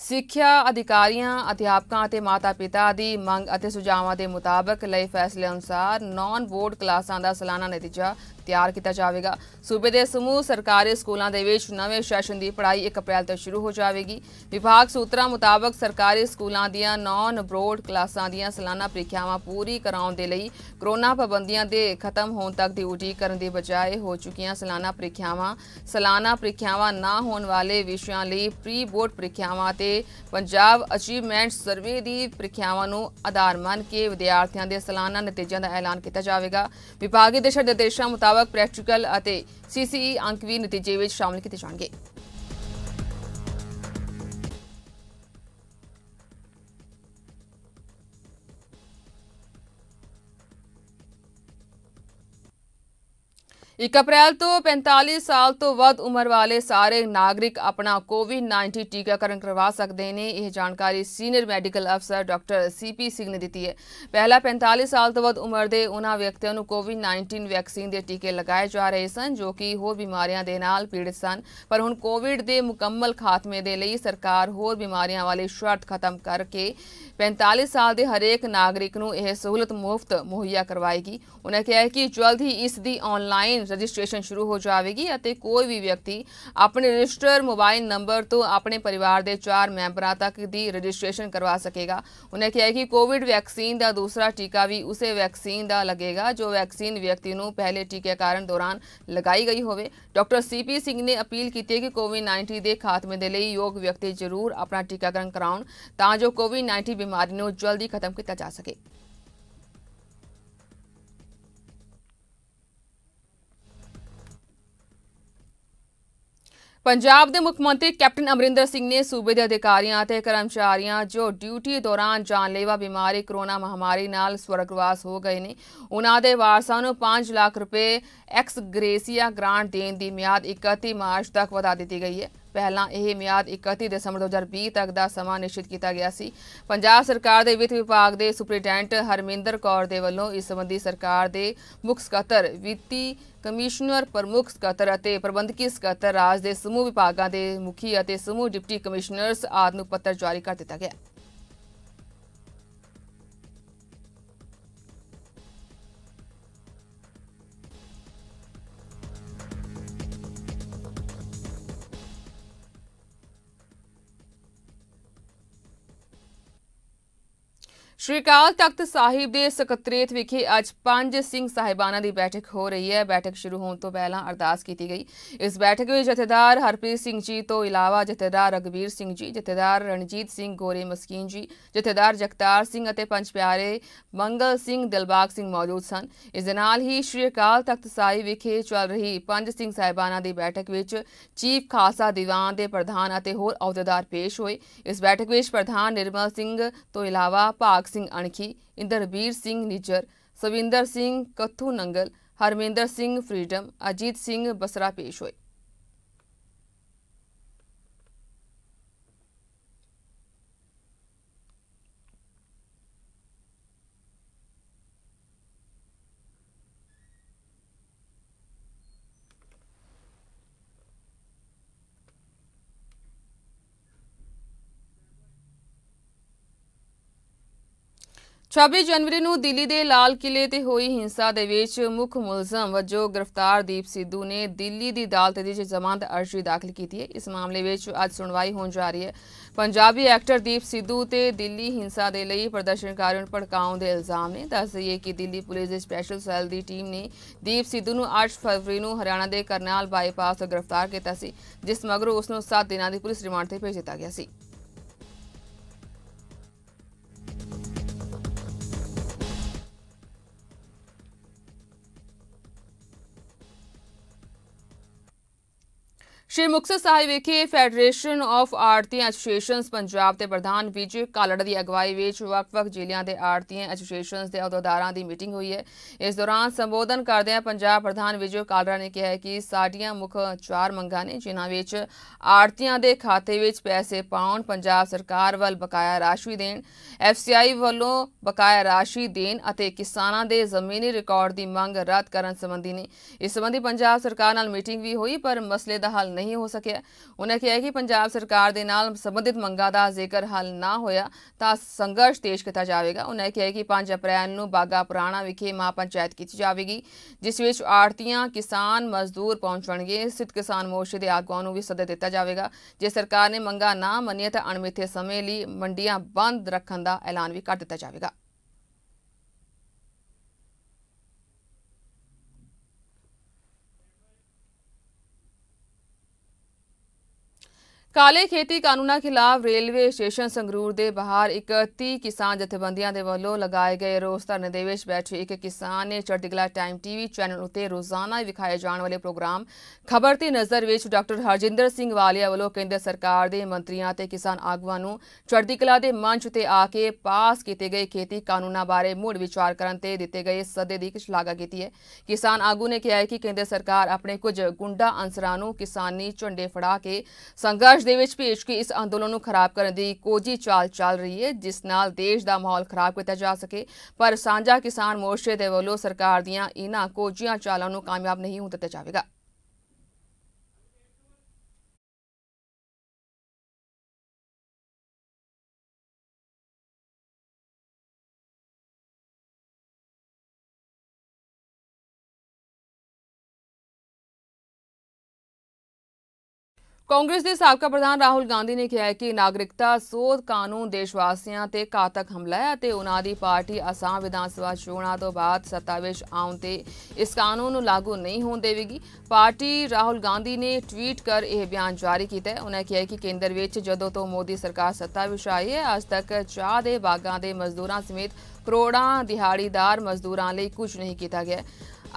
ਸਿੱਖਿਆ ਅਧਿਕਾਰੀਆਂ ਅਧਿਆਪਕਾਂ ਅਤੇ ਮਾਤਾ-ਪਿਤਾ ਦੀ ਮੰਗ ਅਤੇ ਸੁਝਾਵਾਂ ਦੇ ਮੁਤਾਬਕ ਲਈ ਫੈਸਲੇ ਅਨੁਸਾਰ ਨਾਨ ਬੋਰਡ ਕਲਾਸਾਂ ਦਾ ਸਾਲਾਨਾ ਨਤੀਜਾ ਤਿਆਰ ਕੀਤਾ ਜਾਵੇਗਾ ਸੂਬੇ ਦੇ ਸਮੂਹ ਸਰਕਾਰੀ ਸਕੂਲਾਂ ਦੇ ਵਿੱਚ ਨਵੇਂ ਸੈਸ਼ਨ ਦੀ ਪੜ੍ਹਾਈ 1 ਅਪ੍ਰੈਲ ਤੋਂ ਸ਼ੁਰੂ ਹੋ ਜਾਵੇਗੀ ਵਿਭਾਗ ਸੂਤਰਾਂ ਮੁਤਾਬਕ ਸਰਕਾਰੀ ਸਕੂਲਾਂ ਦੀਆਂ ਨੌਨ ਬ੍ਰੋਡ ਕਲਾਸਾਂ ਦੀਆਂ ਸਾਲਾਨਾ ਪ੍ਰੀਖਿਆਵਾਂ ਪੂਰੀ ਕਰਾਉਣ ਦੇ ਲਈ ਕਰੋਨਾ ਪਾਬੰਦੀਆਂ ਦੇ ਖਤਮ ਹੋਣ ਤੱਕ ਦੀ ਉਡੀਕ ਕਰਨ ਦੀ ਬਜਾਏ ਹੋ ਚੁੱਕੀਆਂ ਸਾਲਾਨਾ ਪ੍ਰੀਖਿਆਵਾਂ ਸਾਲਾਨਾ ਪ੍ਰੀਖਿਆਵਾਂ ਨਾ ਹੋਣ ਵਾਲੇ ਵਿਸ਼ਿਆਂ ਲਈ ਪ੍ਰੀ ਬੋਰਡ ਪ੍ਰੀਖਿਆਵਾਂ ਤੇ ਪੰਜਾਬ ਅਚੀਵਮੈਂਟ ਸਰਵੇ ਦੀ ਪ੍ਰੀਖਿਆਵਾਂ ਨੂੰ ਆਧਾਰ ਮੰਨ ਕੇ ਵਿਦਿਆਰਥੀਆਂ ਦੇ ਸਾਲਾਨਾ ਨਤੀਜਿਆਂ ਦਾ ਐਲਾਨ ਕੀਤਾ ਜਾਵੇਗਾ ਵਿਭਾਗੀ ਦਿਸ਼ਾ ਨਿਰਦੇਸ਼ਾਂ ਮੁਤਾਬਕ ਮੁਤਾਬਕ ਪ੍ਰੈਕਟੀਕਲ ਅਤੇ ਸੀਸੀਈ ਅੰਕ ਵੀ ਨਤੀਜੇ ਵਿੱਚ ਸ਼ਾਮਲ ਕੀਤੇ ਜਾਣਗੇ 1 ਅਪ੍ਰੈਲ ਤੋਂ 45 ਸਾਲ ਤੋਂ ਵੱਧ ਉਮਰ ਵਾਲੇ ਸਾਰੇ ਨਾਗਰਿਕ ਆਪਣਾ ਕੋਵਿਡ-19 ਟੀਕਾਕਰਨ ਕਰਵਾ ਸਕਦੇ ਨੇ ਇਹ ਜਾਣਕਾਰੀ ਸੀਨੀਅਰ ਮੈਡੀਕਲ ਅਫਸਰ ਡਾਕਟਰ ਸੀਪੀ ਸਿੰਘ ਨੇ ਦਿੱਤੀ ਹੈ ਪਹਿਲਾ 45 ਸਾਲ ਤੋਂ ਵੱਧ ਉਮਰ ਦੇ ਉਹਨਾਂ ਵਿਅਕਤੀਆਂ ਨੂੰ ਕੋਵਿਡ-19 ਵੈਕਸੀਨ ਦੇ ਟੀਕੇ ਲਗਾਏ ਜਾ ਰਹੇ ਸਨ ਜੋ ਕਿ ਹੋਰ ਬਿਮਾਰੀਆਂ ਦੇ ਨਾਲ ਪੀੜਿਤ ਸਨ ਪਰ ਹੁਣ ਕੋਵਿਡ ਦੇ ਮੁਕੰਮਲ ਖਾਤਮੇ ਦੇ ਲਈ ਸਰਕਾਰ ਹੋਰ ਬਿਮਾਰੀਆਂ ਵਾਲੇ ਸ਼ਰਤ ਖਤਮ ਕਰਕੇ 45 ਸਾਲ ਦੇ ਹਰੇਕ ਨਾਗਰਿਕ ਨੂੰ ਇਹ ਸਹੂਲਤ ਮੁਫਤ ਮੁਹੱਈਆ ਕਰਵਾਏਗੀ ਉਹਨਾਂ ਕਿਹਾ ਕਿ ਜਲਦ ਹੀ ਇਸ ਦੀ ਆਨਲਾਈਨ ਰਜਿਸਟ੍ਰੇਸ਼ਨ ਸ਼ੁਰੂ ਹੋ ਜਾਵੇਗੀ ਅਤੇ ਕੋਈ ਵੀ ਵਿਅਕਤੀ ਆਪਣੇ ਰਜਿਸਟਰ ਮੋਬਾਈਲ ਨੰਬਰ ਤੋਂ ਆਪਣੇ ਪਰਿਵਾਰ ਦੇ 4 ਮੈਂਬਰਾਂ ਤੱਕ ਦੀ ਰਜਿਸਟ੍ਰੇਸ਼ਨ ਕਰਵਾ ਸਕੇਗਾ ਉਹਨੇ ਕਿਹਾ ਕਿ ਕੋਵਿਡ ਵੈਕਸੀਨ ਦਾ ਦੂਸਰਾ ਟੀਕਾ ਵੀ ਉਸੇ ਵੈਕਸੀਨ ਦਾ ਲੱਗੇਗਾ ਜੋ ਵੈਕਸੀਨ ਵਿਅਕਤੀ ਨੂੰ ਪਹਿਲੇ ਟੀਕੇ ਕਾਰਨ ਦੌਰਾਨ ਲਗਾਈ ਗਈ ਹੋਵੇ ਡਾਕਟਰ ਸੀਪੀ ਸਿੰਘ ਨੇ ਅਪੀਲ ਕੀਤੀ ਹੈ ਕਿ ਕੋਵਿਡ-19 ਦੇ ਖਾਤਮੇ ਦੇ ਲਈ ਯੋਗ ਵਿਅਕਤੀ ਜ਼ਰੂਰ ਆਪਣਾ ਟੀਕਾਕਰਨ ਕਰਾਉਣ ਤਾਂ ਜੋ ਕੋਵਿਡ-19 ਬਿਮਾਰੀ ਨੂੰ ਜਲਦੀ ਖਤਮ ਕੀਤਾ ਜਾ ਸਕੇ ਪੰਜਾਬ ਦੇ ਮੁੱਖ ਮੰਤਰੀ ਕੈਪਟਨ ਅਮਰਿੰਦਰ ਸਿੰਘ ਨੇ ਸੂਬੇ ਦੇ ਅਧਿਕਾਰੀਆਂ ਅਤੇ ਕਰਮਚਾਰੀਆਂ ਜੋ ਡਿਊਟੀ ਦੌਰਾਨ ਜਾਨਲੇਵਾ ਬਿਮਾਰੀ ਕਰੋਨਾ ਮਹਾਮਾਰੀ ਨਾਲ ਸਵਰਗਵਾਸ ਹੋ ਗਏ ਨੇ ਉਹਨਾਂ ਦੇ ਵਾਰਸਾਂ ਨੂੰ 5 ਲੱਖ ਰੁਪਏ ਐਕਸ ਗ੍ਰੇਸੀਆ ਗ੍ਰਾਂਟ ਦੇਣ ਦੀ ਮਿਆਦ 31 ਮਾਰਚ ਤੱਕ ਵਧਾ ਦਿੱਤੀ ਗਈ ਹੈ ਪਹਿਲਾਂ ਇਹ ਮਿਆਦ 31 ਦਸੰਬਰ 2020 ਤੱਕ ਦਾ ਸਮਾਂ ਨਿਸ਼ਚਿਤ ਕੀਤਾ ਗਿਆ ਸੀ ਪੰਜਾਬ ਸਰਕਾਰ ਦੇ ਵਿੱਤ ਵਿਭਾਗ ਦੇ ਸੁਪਰਡੈਂਟ ਹਰਮਿੰਦਰ ਕੌਰ ਦੇ ਵੱਲੋਂ ਇਸ ਸੰਬੰਧੀ ਸਰਕਾਰ ਦੇ ਮੁੱਖ ਸਕੱਤਰ ਵਿੱਤੀ ਕਮਿਸ਼ਨਰ ਪ੍ਰਮੁੱਖ ਸਕੱਤਰ ਅਤੇ ਪ੍ਰਬੰਧਕੀ ਸਕੱਤਰ ਰਾਜ ਦੇ ਸਮੂਹ ਵਿਭਾਗਾਂ ਦੇ ਮੁਖੀ ਅਤੇ ਸਮੂਹ ਡਿਪਟੀ ਕਮਿਸ਼ਨਰਸ ਆਦਿ ਨੂੰ ਪੱਤਰ ਜਾਰੀ ਕਰ ਦਿੱਤਾ ਗਿਆ ਸ਼੍ਰੀ ਅਕਾਲ ਤਖਤ ਸਾਹਿਬ ਦੇ ਸਕੱਤਰੇਤ ਵਿਖੇ ਅੱਜ ਪੰਜ ਸਿੰਘ ਸਾਹਿਬਾਨਾਂ ਦੀ ਬੈਠਕ ਹੋ ਰਹੀ ਹੈ ਬੈਠਕ ਸ਼ੁਰੂ ਹੋਣ ਤੋਂ ਪਹਿਲਾਂ ਅਰਦਾਸ ਕੀਤੀ ਗਈ ਇਸ ਬੈਠਕ ਵਿੱਚ ਜਥੇਦਾਰ ਹਰਪ੍ਰੀਤ ਸਿੰਘ ਜੀ ਤੋਂ ਇਲਾਵਾ ਜਥੇਦਾਰ ਰਗਵੀਰ ਸਿੰਘ ਜੀ ਜਥੇਦਾਰ ਰਣਜੀਤ ਸਿੰਘ ਗੋਰੇ ਮਸਕੀਨ ਜੀ ਜਥੇਦਾਰ ਜਗਤਾਰ ਸਿੰਘ ਅਤੇ ਪੰਜ ਪਿਆਰੇ ਮੰਗਲ ਸਿੰਘ ਦਿਲਬਾਗ ਸਿੰਘ ਮੌਜੂਦ ਸਨ ਇਸ ਦੇ ਨਾਲ ਹੀ ਸ਼੍ਰੀ ਅਕਾਲ ਤਖਤ ਸਾਹਿਬ ਵਿਖੇ ਚੱਲ ਰਹੀ ਪੰਜ ਸਿੰਘ ਸਾਹਿਬਾਨਾਂ ਦੀ ਬੈਠਕ ਵਿੱਚ ਚੀਫ ਖਾਸਾ ਦੀਵਾਨ ਦੇ ਪ੍ਰਧਾਨ ਅਤੇ ਹੋਰ ਅਹੁਦੇਦਾਰ ਪੇਸ਼ ਹੋਏ ਇਸ ਬੈਠਕ ਵਿੱਚ ਪ੍ਰਧਾਨ ਨਿਰਮਲ ਸਿੰਘ ਤੋਂ ਇਲਾਵਾ ਭਾਗ ਸਿੰਘ ਅਣਖੀ ਇੰਦਰਵੀਰ ਸਿੰਘ ਨਿਜਰ ਸਵਿੰਦਰ ਸਿੰਘ ਕੱਥੂ ਨੰਗਲ ਹਰਮਿੰਦਰ ਸਿੰਘ ਫਰੀडम ਅਜੀਤ ਸਿੰਘ ਬਸਰਾ ਪੇਸ਼ ਹੋਏ 26 ਜਨਵਰੀ ਨੂੰ ਦਿੱਲੀ ਦੇ ਲਾਲ ਕਿਲੇ ਤੇ ਹੋਈ ਹਿੰਸਾ ਦੇ ਵਿੱਚ ਮੁੱਖ ਮੁਲਜ਼ਮ ਵਜੋਂ ਦੀਪ ਸਿੱਧੂ ਨੇ ਦਿੱਲੀ ਦੀ ਅਦਾਲਤ ਦੇ ਵਿੱਚ ਜ਼ਮਾਨਤ ਅਰਜ਼ੀ ਦਾਖਲ ਕੀਤੀ ਹੈ ਇਸ ਮਾਮਲੇ ਵਿੱਚ ਅੱਜ ਸੁਣਵਾਈ ਹੋਣ ਜਾ ਰਹੀ ਹੈ ਪੰਜਾਬੀ ਐਕਟਰ ਦੀਪ ਸਿੱਧੂ ਤੇ ਦਿੱਲੀ ਹਿੰਸਾ ਦੇ ਲਈ ਪ੍ਰਦਰਸ਼ਨਕਾਰੀਆਂ ਨੂੰ ਭੜਕਾਉਣ ਦੇ ਇਲਜ਼ਾਮ ਨੇ ਦੱਸ ਕਿ ਦਿੱਲੀ ਪੁਲਿਸ ਦੇ ਸਪੈਸ਼ਲ ਸੈੱਲ ਦੀ ਟੀਮ ਨੇ ਦੀਪ ਸਿੱਧੂ ਨੂੰ 8 ਫਰਵਰੀ ਨੂੰ ਹਰਿਆਣਾ ਦੇ ਕਰਨਾਲ ਬਾਈਪਾਸ ਤੋਂ ਗ੍ਰਿਫਤਾਰ ਕੀਤਾ ਸੀ ਜਿਸ ਮਗਰੋਂ ਉਸ ਨੂੰ 7 ਦਿਨਾਂ ਦੀ ਪੁਲਿਸ ਰਿਮਾਂਡ ਤੇ ਭੇਜ ਦਿੱਤਾ ਗਿਆ ਸੀ ਸ਼੍ਰੀ ਮੁਕਤਸਰ ਸਾਹਿਬ ਵਿਖੇ ਫੈਡਰੇਸ਼ਨ ਆਫ ਆਰਤੀਆਂ ਐਸੋਸੀਏਸ਼ਨਸ ਪੰਜਾਬ ਦੇ ਪ੍ਰਧਾਨ ਵਿਜੇ ਕਾਲੜ ਦੀ ਅਗਵਾਈ ਵਿੱਚ ਵੱਖ-ਵੱਖ ਜ਼ਿਲ੍ਹਿਆਂ ਦੇ ਆਰਤੀਆਂ ਐਸੋਸੀਏਸ਼ਨਸ ਦੇ ਅਹੁਦੇਦਾਰਾਂ ਦੀ ਮੀਟਿੰਗ ਹੋਈ ਹੈ ਇਸ ਦੌਰਾਨ ਸੰਬੋਧਨ ਕਰਦਿਆਂ ਪੰਜਾਬ ਪ੍ਰਧਾਨ ਵਿਜੇ ਕਾਲੜ ਨੇ ਕਿਹਾ ਕਿ ਸਾਡੀਆਂ ਮੁੱਖ ਚਾਰ ਮੰਗਾਂ ਨੇ ਜਿਨ੍ਹਾਂ ਵਿੱਚ ਆਰਤੀਆਂ ਦੇ ਖਾਤੇ ਵਿੱਚ ਪੈਸੇ ਪਾਉਣ ਪੰਜਾਬ ਸਰਕਾਰ ਵੱਲ ਬਕਾਇਆ ਰਾਸ਼ੀ ਦੇਣ ਐਫਸੀਆਈ ਵੱਲੋਂ ਬਕਾਇਆ ਰਾਸ਼ੀ ਦੇਣ ਅਤੇ ਕਿਸਾਨਾਂ ਦੇ ਜ਼ਮੀਨੀ ਰਿਕਾਰਡ ਦੀ ਮੰਗ ਰੱਦ ਕਰਨ ਸੰਬੰਧੀ ਨੇ ਇਸ ਸੰਬੰਧੀ ਪੰਜਾਬ ਸਰਕਾਰ ਨਾਲ ਮੀਟਿੰਗ ਵੀ ਹੋਈ ਪਰ ਮਸਲੇ ਦਾ ਹੱਲ ਨਹੀਂ ਹੋ ਸਕਿਆ ਉਹਨਾਂ ਕਿਹਾ ਕਿ ਪੰਜਾਬ ਸਰਕਾਰ ਦੇ ਨਾਲ ਸੰਬੰਧਿਤ ਮੰਗਾਂ ਦਾ ਜ਼ਿਕਰ ਹੱਲ ਨਾ ਹੋਇਆ ਤਾਂ ਸੰਘਰਸ਼ ਤੇਜ਼ ਕੀਤਾ ਜਾਵੇਗਾ ਉਹਨਾਂ ਕਿਹਾ ਕਿ 5 ਅਪ੍ਰੈਲ ਨੂੰ ਬਾਗਾ ਪੁਰਾਣਾ ਵਿਖੇ ਮਾ ਪੰਚਾਇਤ ਕੀਤੀ ਜਾਵੇਗੀ ਜਿਸ ਵਿੱਚ ਆੜਤੀਆਂ ਕਿਸਾਨ ਮਜ਼ਦੂਰ ਪਹੁੰਚਣਗੇ ਸਿੱਤ ਕਿਸਾਨ ਮੋਰਚੇ ਦੇ ਆਗੂਆਂ ਨੂੰ ਵੀ ਸੱਦਾ ਦਿੱਤਾ ਜਾਵੇਗਾ ਜੇ ਸਰਕਾਰ ਨੇ ਮੰਗਾਂ ਨਾ ਮੰਨੀਆਂ ਤਾਂ ਅਣਮਿੱਥੇ ਸਮੇਂ ਲਈ ਮੰਡੀਆਂ ਬੰਦ ਰੱਖਣ ਦਾ ਐਲਾਨ ਵੀ ਕਰ ਦਿੱਤਾ ਜਾਵੇਗਾ ਕਾਲੇ ਖੇਤੀ ਕਾਨੂੰਨਾਂ ਖਿਲਾਫ ਰੇਲਵੇ ਸਟੇਸ਼ਨ ਸੰਗਰੂਰ ਦੇ ਬਾਹਰ ਇੱਕ 30 ਕਿਸਾਨ ਜਥੇਬੰਦੀਆਂ ਦੇ ਵੱਲੋਂ ਲਗਾਏ ਗਏ ਰੋਸ ਧਰਨੇ ਦੇ ਵਿੱਚ ਬੈਠੇ ਇੱਕ ਕਿਸਾਨ ਨੇ ਚੜ੍ਹਦੀਕਲਾ ਟਾਈਮ ਟੀਵੀ ਚੈਨਲ ਉੱਤੇ ਰੋਜ਼ਾਨਾ ਵਿਖਾਏ ਜਾਣ ਵਾਲੇ ਪ੍ਰੋਗਰਾਮ ਖਬਰ ਤੇ ਨਜ਼ਰ ਵਿੱਚ ਡਾਕਟਰ ਹਰਜਿੰਦਰ ਸਿੰਘ ਵਾਲੀਆ ਵੱਲੋਂ ਕੇਂਦਰ ਸਰਕਾਰ ਦੇ ਮੰਤਰੀਆਂ ਤੇ ਕਿਸਾਨ ਆਗੂਆਂ ਨੂੰ ਚੜ੍ਹਦੀਕਲਾ ਦੇ ਮੰਚ ਤੇ ਆ ਕੇ ਪਾਸ ਕੀਤੇ ਗਏ ਖੇਤੀ ਕਾਨੂੰਨਾਂ ਬਾਰੇ ਮੁੜ ਵਿਚਾਰ ਕਰਨ ਤੇ ਦਿੱਤੇ ਗਏ ਸੱਦੇ ਦੀ ਸ਼ਲਾਘਾ ਕੀਤੀ ਹੈ ਕਿਸਾਨ ਆਗੂ ਨੇ ਕਿਹਾ ਹੈ ਕਿ ਕੇਂਦਰ ਸਰਕਾਰ ਆਪਣੇ ਕੁਝ ਗੁੰਡਾ ਅੰਸਰਾਂ ਨੂੰ ਕਿਸਾਨੀ ਝੰਡੇ ਫੜਾ ਕੇ ਸੰਘਰਸ਼ ਦੇਸ਼ ਦੇ ਵਿੱਚ ਭੇਜ ਕੇ ਇਸ ਅੰਦੋਲਨ ਨੂੰ ਖਰਾਬ ਕਰਨ ਦੀ ਕੋਜੀ ਚਾਲ ਚੱਲ ਰਹੀ ਹੈ ਜਿਸ ਨਾਲ ਦੇਸ਼ ਦਾ ਮਾਹੌਲ ਖਰਾਬ ਕੀਤਾ ਜਾ ਸਕੇ ਪਰ ਸਾਂਝਾ ਕਿਸਾਨ ਮੋਰਚੇ ਦੇ ਵੱਲੋਂ ਸਰਕਾਰ ਦੀਆਂ ਇਹਨਾਂ ਕੋਜੀਆਂ ਚਾਲਾਂ ਨੂੰ ਕਾਮਯਾਬ ਨਹੀਂ ਹੋਣ ਦਿੱਤਾ ਜਾਵੇਗਾ ਕਾਂਗਰਸ ਦੇ ਸਾਬਕਾ ਪ੍ਰਧਾਨ ਰਾਹੁਲ ਗਾਂਧੀ ਨੇ ਕਿਹਾ ਹੈ ਕਿ ਨਾਗਰਿਕਤਾ ਸੋਧ ਕਾਨੂੰਨ ਦੇਸ਼ ਵਾਸੀਆਂ ਤੇ ਘਾਤਕ ਹਮਲਾ ਹੈ ਅਤੇ ਉਹਨਾਂ ਦੀ ਪਾਰਟੀ ਅਸਾਂ ਵਿਧਾਨ ਸਭਾ ਚੋਣਾਂ ਤੋਂ ਬਾਅਦ ਸੱਤਾ ਵਿੱਚ ਆਉਣ ਤੇ ਇਸ ਕਾਨੂੰਨ ਨੂੰ ਲਾਗੂ ਨਹੀਂ ਹੋਣ ਦੇਵੇਗੀ ਪਾਰਟੀ ਰਾਹੁਲ ਗਾਂਧੀ ਨੇ ਟਵੀਟ ਕਰ ਇਹ ਬਿਆਨ ਜਾਰੀ ਕੀਤਾ ਹੈ ਉਹਨਾਂ ਕਿਹਾ ਕਿ ਕੇਂਦਰ ਵਿੱਚ ਜਦੋਂ ਤੋਂ ਮੋਦੀ ਸਰਕਾਰ ਸੱਤਾ ਵਿੱਚ ਆਈ ਹੈ ਅੱਜ ਤੱਕ ਚਾਹ ਦੇ ਬਾਗਾਂ ਦੇ ਮਜ਼ਦੂਰਾਂ ਸਮੇਤ ਕਰੋੜਾਂ ਦਿਹਾੜੀਦਾਰ ਮਜ਼ਦੂਰਾਂ ਲਈ ਕੁਝ ਨਹੀਂ ਕੀਤਾ ਗਿਆ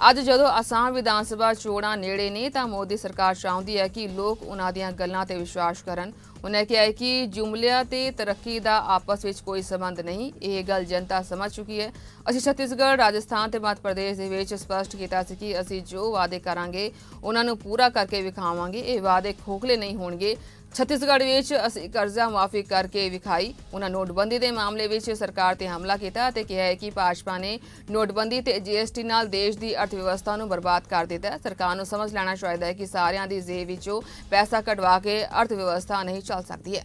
ਅੱਜ ਜਦੋਂ ਅਸਾਮ ਵਿਧਾਨ ਸਭਾ ਚੋਣਾਂ ਨੇੜੇ ਨੇ ਤਾਂ ਮੋਦੀ ਸਰਕਾਰ ਚਾਹੁੰਦੀ ਹੈ ਕਿ ਲੋਕ ਉਹਨਾਂ ਦੀਆਂ ਗੱਲਾਂ ਤੇ ਵਿਸ਼ਵਾਸ ਕਰਨ ਉਹਨੇ ਕਿਹਾ ਕਿ ਜੁਮਲਿਆ ਤੇ ਤਰੱਕੀ ਦਾ ਆਪਸ ਵਿੱਚ ਕੋਈ ਸਬੰਧ ਨਹੀਂ ਇਹ ਗੱਲ ਜਨਤਾ ਸਮਝ ਚੁੱਕੀ ਹੈ ਅਸੀਂ ਛੱਤੀਸਗੜ੍ਹ ਰਾਜਸਥਾਨ ਤੇ ਮੱਧ ਪ੍ਰਦੇਸ਼ ਦੇ ਵਿੱਚ ਸਪਸ਼ਟ ਕੀਤਾ ਸੀ ਕਿ ਅਸੀਂ ਜੋ ਵਾਅਦੇ ਕਰਾਂਗੇ ਉਹਨਾਂ ਨੂੰ ਪੂਰਾ ਕਰਕੇ ਵਿਖਾਵਾਂਗੇ ਇਹ ਵਾਅਦੇ ਖੋਖਲੇ ਨਹੀਂ ਹੋਣਗੇ ਛੱਤੀਸਗੜ੍ਹ ਵਿੱਚ ਅਸੀਂ ਕਰਜ਼ਾ ਮਾਫੀ ਕਰਕੇ ਵਿਖਾਈ ਉਹਨਾਂ ਨੋਟਬੰਦੀ ਦੇ ਮਾਮਲੇ ਵਿੱਚ ਸਰਕਾਰ ਤੇ ਹਮਲਾ ਕੀਤਾ ਤੇ ਕਿਹਾ ਹੈ ਕਿ ਭਾਜਪਾ ਨੇ ਨੋਟਬੰਦੀ ਤੇ ਜੀਐਸਟੀ ਨਾਲ ਦੇਸ਼ ਦੀ ਅਰਥ ਵਿਵਸਥਾ ਨੂੰ ਬਰਬਾਦ ਕਰ ਦਿੱਤਾ ਸਰਕਾਰ ਨੂੰ ਸਮਝ ਲੈਣਾ ਚਾਹੀਦਾ ਹੈ ਕਿ ਸਾਰਿਆਂ ਦੀ ਜ਼ੇਬ ਵਿੱਚੋਂ ਪੈਸਾ ਕਢਵਾ ਕੇ ਅਰਥ ਵਿਵਸਥਾ ਨਹੀਂ ਚੱਲ ਸਕਦੀ ਹੈ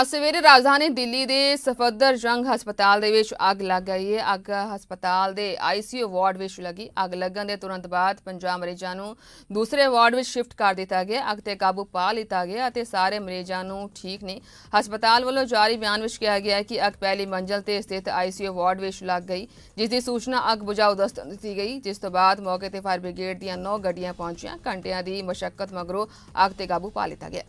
ਅੱਜ ਸਵੇਰੇ ਰਾਜਧਾਨੀ ਦਿੱਲੀ ਦੇ ਸਫਦਰ ਜੰਗ ਹਸਪਤਾਲ ਦੇ ਵਿੱਚ ਅੱਗ ਲੱਗ ਗਈ ਹੈ ਅੱਗ ਹਸਪਤਾਲ ਦੇ ਆਈਸੀਯੂ ਵਾਰਡ ਵਿੱਚ ਲੱਗੀ ਅੱਗ ਲੱਗਣ ਦੇ ਤੁਰੰਤ ਬਾਅਦ ਪੰਜਾਬ ਮਰੀਜ਼ਾਂ ਨੂੰ ਦੂਸਰੇ ਵਾਰਡ ਵਿੱਚ ਸ਼ਿਫਟ ਕਰ ਦਿੱਤਾ ਗਿਆ ਅੱਗ ਤੇ ਕਾਬੂ ਪਾ ਲਿੱਤਾ ਗਿਆ ਅਤੇ ਸਾਰੇ ਮਰੀਜ਼ਾਂ ਨੂੰ ਠੀਕ ਨੇ ਹਸਪਤਾਲ ਵੱਲੋਂ ਜਾਰੀ ਬਿਆਨ ਵਿੱਚ ਕਿਹਾ ਗਿਆ ਹੈ ਕਿ ਅੱਗ ਪਹਿਲੀ ਮੰਜ਼ਲ ਤੇ ਸਥਿਤ ਆਈਸੀਯੂ ਵਾਰਡ ਵਿੱਚ ਲੱਗ ਗਈ ਜਿਸ ਦੀ ਸੂਚਨਾ ਅੱਗ ਬੁਝਾਊ ਦਸਤਾਂ ਦਿੱਤੀ ਗਈ ਜਿਸ ਤੋਂ ਬਾਅਦ ਮੌਕੇ ਤੇ ਫਾਇਰ ਬ੍ਰਿਗੇਡ ਦੀਆਂ 9 ਗੱਡੀਆਂ ਪਹੁੰਚੀਆਂ ਘੰਟਿਆਂ ਦੀ ਮਸ਼ੱਕਤ ਮਗਰੋਂ ਅੱਗ ਤੇ ਕਾਬੂ ਪਾ ਲਿੱਤਾ ਗਿਆ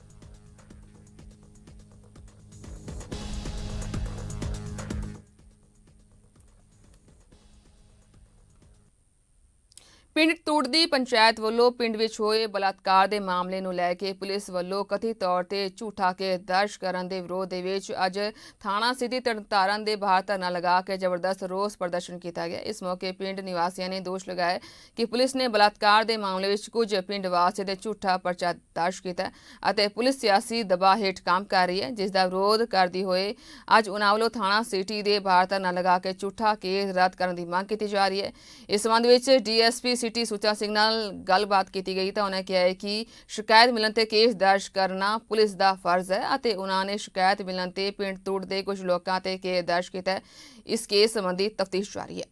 mean, ਟੂਟਦੀ ਪੰਚਾਇਤ ਵੱਲੋਂ ਪਿੰਡ ਵਿੱਚ ਹੋਏ ਬਲਾਤਕਾਰ ਦੇ ਮਾਮਲੇ ਨੂੰ ਲੈ ਕੇ ਪੁਲਿਸ ਵੱਲੋਂ ਕਥਿਤ ਤੌਰ ਤੇ ਝੂਠਾ ਕੇ ਦਰਜ ਕਰਨ ਦੇ ਵਿਰੋਧ ਦੇ ਵਿੱਚ ਅੱਜ ਥਾਣਾ ਸਿਟੀ ਤਰਨਤਾਰਨ ਦੇ ਬਾਹਰ ਧਰਨਾ ਲਗਾ ਕੇ ਜ਼ਬਰਦਸਤ ਰੋਸ ਪ੍ਰਦਰਸ਼ਨ ਕੀਤਾ ਗਿਆ ਇਸ ਮੌਕੇ ਪਿੰਡ ਨਿਵਾਸੀਆਂ ਨੇ ਦੋਸ਼ ਲਗਾਇਆ ਕਿ ਪੁਲਿਸ ਨੇ ਬਲਾਤਕਾਰ ਦੇ ਮਾਮਲੇ ਵਿੱਚ ਕੁਝ ਪਿੰਡ ਵਾਸੀ ਦੇ ਝੂਠਾ ਪਰਚਾ ਦਰਜ ਕੀਤਾ ਅਤੇ ਪੁਲਿਸ ਸਿਆਸੀ ਦਬਾਅ ਹੇਠ ਕੰਮ ਕਰ ਰਹੀ ਹੈ ਜਿਸ ਦਾ ਵਿਰੋਧ ਕਰਦੀ ਹੋਏ ਅੱਜ ਉਨਾਵਲੋ ਵੱਲੋਂ ਥਾਣਾ ਸਿਟੀ ਦੇ ਬਾਹਰ ਧਰਨਾ ਲਗਾ ਕੇ ਝੂਠਾ ਕੇਸ ਰੱਦ ਕਰਨ ਦੀ ਮੰਗ ਕੀਤੀ ਜਾ ਰਹੀ ਹੈ ਇਸ ਸੰਬੰਧ ਵਿੱਚ ਡੀਐਸਪੀ ਸਿਟੀ ਸੁਚਾ ਸਿੰਘ ਨਾਲ ਗੱਲਬਾਤ ਕੀਤੀ ਗਈ ਤਾਂ ਉਹਨਾਂ ਕਿਹਾ ਹੈ ਕਿ ਸ਼ਿਕਾਇਤ ਮਿਲਣ ਤੇ ਕੇਸ ਦਰਜ ਕਰਨਾ ਪੁਲਿਸ ਦਾ ਫਰਜ਼ ਹੈ ਅਤੇ ਉਹਨਾਂ ਨੇ ਸ਼ਿਕਾਇਤ ਮਿਲਣ ਤੇ ਪਿੰਡ ਤੋੜ ਦੇ ਕੁਝ ਲੋਕਾਂ ਤੇ ਕੇਸ ਦਰਜ ਕੀਤਾ ਇਸ ਕੇਸ ਸੰਬੰਧੀ ਤਫਤੀਸ਼ ਜਾਰੀ ਹੈ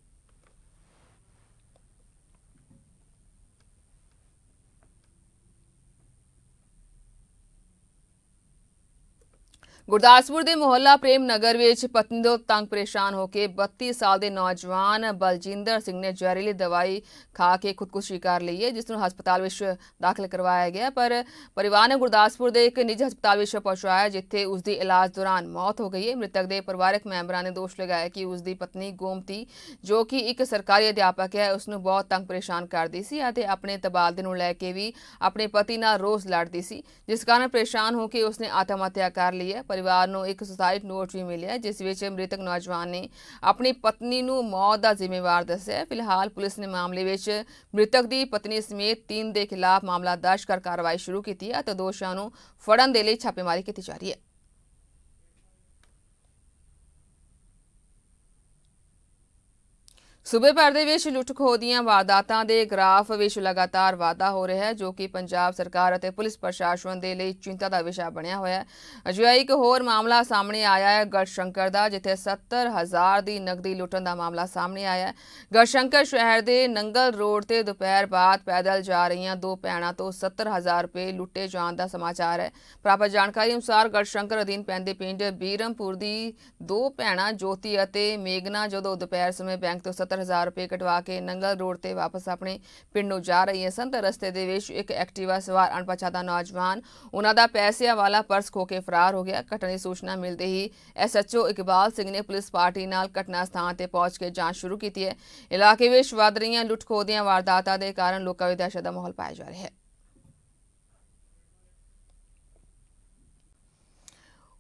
ਗੁਰਦਾਸਪੁਰ ਦੇ ਮੁਹੱਲਾ ਪ੍ਰੇਮ ਨਗਰ ਵਿੱਚ ਪਤਨੀ ਤੋਂ ਤੰਗ ਪਰੇਸ਼ਾਨ ਹੋ ਕੇ 32 ਸਾਲ ਦੇ ਨੌਜਵਾਨ ਬਲਜਿੰਦਰ ਸਿੰਘ ਨੇ ਜ਼ਹਿਰੀਲੀ ਦਵਾਈ ਖਾ ਕੇ ਖੁਦਕੁਸ਼ੀ ਕਰ ਲਈ ਹੈ ਜਿਸ ਨੂੰ ਹਸਪਤਾਲ ਵਿੱਚ ਦਾਖਲ ਕਰਵਾਇਆ ਗਿਆ ਪਰ ਪਰਿਵਾਰ ਨੇ ਗੁਰਦਾਸਪੁਰ ਦੇ ਇੱਕ ਨਿੱਜੀ ਹਸਪਤਾਲ ਵਿੱਚ ਪਹੁੰਚਾਇਆ ਜਿੱਥੇ ਉਸ ਦੀ ਇਲਾਜ ਦੌਰਾਨ ਮੌਤ ਹੋ ਗਈ ਹੈ ਮ੍ਰਿਤਕ ਦੇ ਪਰਿਵਾਰਕ ਮੈਂਬਰਾਂ ਨੇ ਦੋਸ਼ ਲਗਾਇਆ ਕਿ ਉਸ ਦੀ ਪਤਨੀ ਗੋਮਤੀ ਜੋ ਕਿ ਇੱਕ ਸਰਕਾਰੀ ਅਧਿਆਪਕ ਹੈ ਉਸ ਨੂੰ ਬਹੁਤ ਤੰਗ ਪਰੇਸ਼ਾਨ ਕਰਦੀ ਸੀ ਅਤੇ ਆਪਣੇ ਤਬਾਦਲੇ ਨੂੰ ਲੈ ਕੇ ਵੀ ਆਪਣੇ ਪਤੀ ਨਾਲ ਰੋਜ਼ ਲੜਦੀ ਸੀ ਜਿਸ ਕਾਰਨ ਪਰੇਸ਼ਾਨ ਹੋ ਕੇ ਉਸ ਨੇ ਆਤਮ ਹੱਤਿਆ ਕਰ ਲਈ ਹੈ ਪਰਿਵਾਰ ਨੂੰ ਇੱਕ ਸੁਸਾਈਡ ਨੋਟ ਵੀ ਮਿਲਿਆ ਜਿਸ ਵਿੱਚ ਮ੍ਰਿਤਕ ਨੌਜਵਾਨ ਨੇ ਆਪਣੀ ਪਤਨੀ ਨੂੰ ਮੌਤ ਦਾ ਜ਼ਿੰਮੇਵਾਰ ਦੱਸਿਆ ਫਿਲਹਾਲ ਪੁਲਿਸ ਨੇ ਮਾਮਲੇ ਵਿੱਚ ਮ੍ਰਿਤਕ ਦੀ ਪਤਨੀ ਸਮੇਤ ਤਿੰਨ ਦੇ ਖਿਲਾਫ ਮਾਮਲਾ ਦਰਜ ਕਰ ਕਾਰਵਾਈ ਸ਼ੁਰੂ ਕੀਤੀ ਹੈ ਤੇ ਦੋਸ਼ੀਆਂ ਨੂੰ ਫੜਨ ਦੇ ਲਈ ਛਾਪੇਮਾਰੀ ਕੀਤੀ ਜਾ ਰਹੀ ਹੈ ਸੂਬੇ ਭਰ ਦੇ ਵਿੱਚ ਲੁੱਟਖੋ ਦੀਆਂ ਵਾਰਦਾਤਾਂ ਦੇ ਗ੍ਰਾਫ ਵਿੱਚ ਲਗਾਤਾਰ ਵਾਧਾ ਹੋ ਰਿਹਾ ਹੈ ਜੋ ਕਿ ਪੰਜਾਬ ਸਰਕਾਰ ਅਤੇ ਪੁਲਿਸ ਪ੍ਰਸ਼ਾਸਨ ਦੇ ਲਈ ਚਿੰਤਾ ਦਾ ਵਿਸ਼ਾ ਬਣਿਆ ਹੋਇਆ ਹੈ ਅਜਿਹਾ ਇੱਕ ਹੋਰ ਮਾਮਲਾ ਸਾਹਮਣੇ ਆਇਆ ਹੈ ਗੜਸ਼ੰਕਰ ਦਾ ਜਿੱਥੇ 70000 ਦੀ ਨਕਦੀ ਲੁੱਟਣ ਦਾ ਮਾਮਲਾ ਸਾਹਮਣੇ ਆਇਆ ਹੈ ਗੜਸ਼ੰਕਰ ਸ਼ਹਿਰ ਦੇ ਨੰਗਲ ਰੋਡ ਤੇ ਦੁਪਹਿਰ ਬਾਅਦ ਪੈਦਲ ਜਾ ਰਹੀਆਂ ਦੋ ਭੈਣਾਂ ਤੋਂ 70000 ਰੁਪਏ ਲੁੱਟੇ ਜਾਣ ਦਾ ਸਮਾਚਾਰ ਹੈ ਪ੍ਰਾਪਤ ਜਾਣਕਾਰੀ ਅਨੁਸਾਰ ਗੜਸ਼ੰਕਰ ਅਧੀਨ ਪੈਂਦੇ ਪਿੰਡ ਬੀਰਮਪੁਰ ਦੀ ਦੋ ਭੈਣਾਂ ਜੋਤੀ ਅਤੇ ਮੇਗਨਾ ਜਦੋਂ ਦੁਪਹਿਰ ਸਮੇਂ ਬੈਂਕ ਤੋਂ 75000 ਰੁਪਏ ਕਟਵਾ ਕੇ ਨੰਗਲ ਰੋਡ ਤੇ ਵਾਪਸ ਆਪਣੇ ਪਿੰਡ ਨੂੰ ਜਾ ਰਹੀਆਂ ਸਨ ਤਾਂ ਰਸਤੇ ਦੇ ਵਿੱਚ ਇੱਕ ਐਕਟਿਵਾ ਸਵਾਰ ਅਣਪਛਾਤਾ ਨੌਜਵਾਨ ਉਹਨਾਂ ਦਾ ਪੈਸਿਆਂ ਵਾਲਾ ਪਰਸ ਖੋ ਕੇ ਫਰਾਰ ਹੋ ਗਿਆ ਘਟਨਾ ਦੀ ਸੂਚਨਾ ਮਿਲਦੇ ਹੀ ਐਸਐਚਓ ਇਕਬਾਲ ਸਿੰਘ ਨੇ ਪੁਲਿਸ ਪਾਰਟੀ ਨਾਲ ਘਟਨਾ ਸਥਾਨ ਤੇ ਪਹੁੰਚ ਕੇ ਜਾਂਚ ਸ਼ੁਰੂ ਕੀਤੀ ਹੈ ਇਲਾਕੇ ਵਿੱਚ ਵੱਧ ਰਹੀਆਂ ਲੁੱਟ ਖੋਹ ਦੀਆਂ ਵਾਰਦਾਤਾਂ ਦੇ ਕਾਰਨ ਲੋਕਾਂ ਵਿੱਚ ਦਹਿਸ਼ਤ ਦਾ ਮਾਹੌਲ ਪਾਇਆ ਜਾ ਰਿਹਾ ਹੈ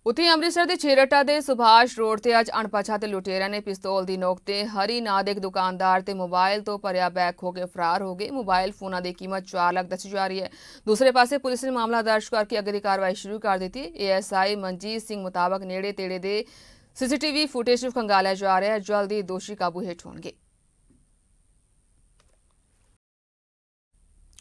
ਉਥੇ ਅੰਮ੍ਰਿਤਸਰ ਦੇ ਛੇਰਟਾ ਦੇ ਸੁਭਾਸ਼ ਰੋਡ ਤੇ ਅੱਜ ਅਣਪਛਾਤੇ ਲੁਟੇਰਿਆਂ ਨੇ ਪਿਸਤੌਲ ਦੀ ਨੋਕ ਤੇ ਹਰੀ ਨਾਂ ਦੇ ਇੱਕ ਦੁਕਾਨਦਾਰ ਤੇ ਮੋਬਾਈਲ ਤੋਂ ਭਰਿਆ ਬੈਗ ਖੋ ਕੇ ਫਰਾਰ ਹੋ ਗਏ ਮੋਬਾਈਲ ਫੋਨਾਂ ਦੀ ਕੀਮਤ 4 ਲੱਖ ਦੱਸੀ ਜਾ ਰਹੀ ਹੈ ਦੂਸਰੇ ਪਾਸੇ ਪੁਲਿਸ ਨੇ ਮਾਮਲਾ ਦਰਜ ਕਰਕੇ ਅਗਲੀ ਕਾਰਵਾਈ ਸ਼ੁਰੂ ਕਰ ਦਿੱਤੀ ਏਐਸਆਈ ਮਨਜੀਤ ਸਿੰਘ ਮੁਤਾਬਕ ਨੇੜੇ ਤੇੜੇ ਦੇ ਸੀਸੀਟੀਵੀ ਫੁਟੇਜ ਨੂੰ ਖੰਗਾਲਿਆ ਜਾ ਰਿਹਾ ਹੈ ਜਲਦੀ ਦੋਸ਼ੀ ਕਾਬੂ ਹੇਠ ਹੋਣਗੇ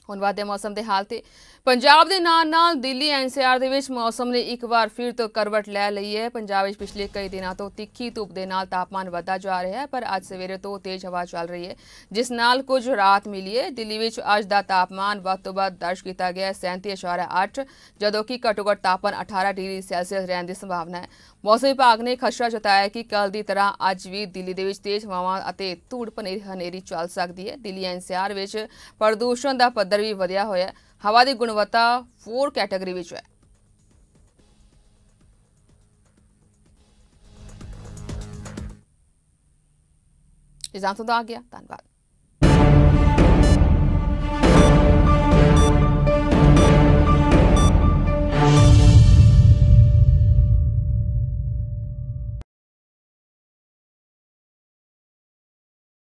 ਹੁਣ ਵਾਦੇ ਮੌਸਮ ਦੇ ਹਾਲ ਤੇ ਪੰਜਾਬ ਦੇ ਨਾਲ ਨਾਲ ਦਿੱਲੀ ਐਨਸੀਆਰ ਦੇ ਵਿੱਚ ਮੌਸਮ ਨੇ ਇੱਕ ਵਾਰ ਫਿਰ ਤੋਂ ਕਰਵਟ ਲੈ ਲਈ ਹੈ ਪੰਜਾਬ ਵਿੱਚ ਪਿਛਲੇ ਕਈ ਦਿਨਾਂ ਤੋਂ ਤਿੱਖੀ ਧੁੱਪ ਦੇ ਨਾਲ ਤਾਪਮਾਨ ਵਧਦਾ ਜਾ ਰਿਹਾ ਹੈ ਪਰ ਅੱਜ ਸਵੇਰੇ ਤੋਂ ਤੇਜ਼ ਹਵਾ ਚੱਲ ਰਹੀ ਹੈ ਜਿਸ ਨਾਲ ਕੁਝ ਰਾਤ ਮਿਲੀ ਹੈ ਦਿੱਲੀ ਵਿੱਚ ਅੱਜ ਦਾ ਤਾਪਮਾਨ ਵੱਧ ਤੋਂ ਵੱਧ ਦਰਜ ਕੀਤਾ ਗਿਆ 37.8 ਜਦੋਂ ਕਿ ਘੱਟੋ-ਘੱਟ ਤਾਪਮਾਨ 18 ਡਿਗਰੀ ਸੈਲਸੀਅਸ ਰਹਿਣ ਦੀ ਸੰਭਾਵਨਾ ਹੈ ਮੌਸਮ ਵਿਭਾਗ ਨੇ ਖਸ਼ਰਾ ਜਤਾਇਆ ਕਿ ਕੱਲ ਦੀ ਤਰ੍ਹਾਂ ਅੱਜ ਵੀ ਦਿੱਲੀ ਦੇ ਵਿੱਚ ਤੇਜ਼ ਹਵਾਵਾਂ ਅਤੇ ਧੂੜ ਭਨੇਰੀ ਹਨੇਰੀ ਚੱਲ ਸਕਦੀ ਹੈ ਦਿੱਲੀ ਐਨਸੀਆਰ ਵਿੱਚ ਪ੍ਰਦੂਸ਼ਣ ਦਾ ਪੱਧਰ ਵੀ ਵਧਿਆ ਹੋਇਆ ਹੈ ਹਵਾ ਦੀ ਗੁਣਵੱਤਾ 4 ਕੈਟਾਗਰੀ ਵਿੱਚ ਹੈ ਇਜਾਜ਼ਤ ਦਾ ਆ ਗਿਆ ਧੰਨਵਾਦ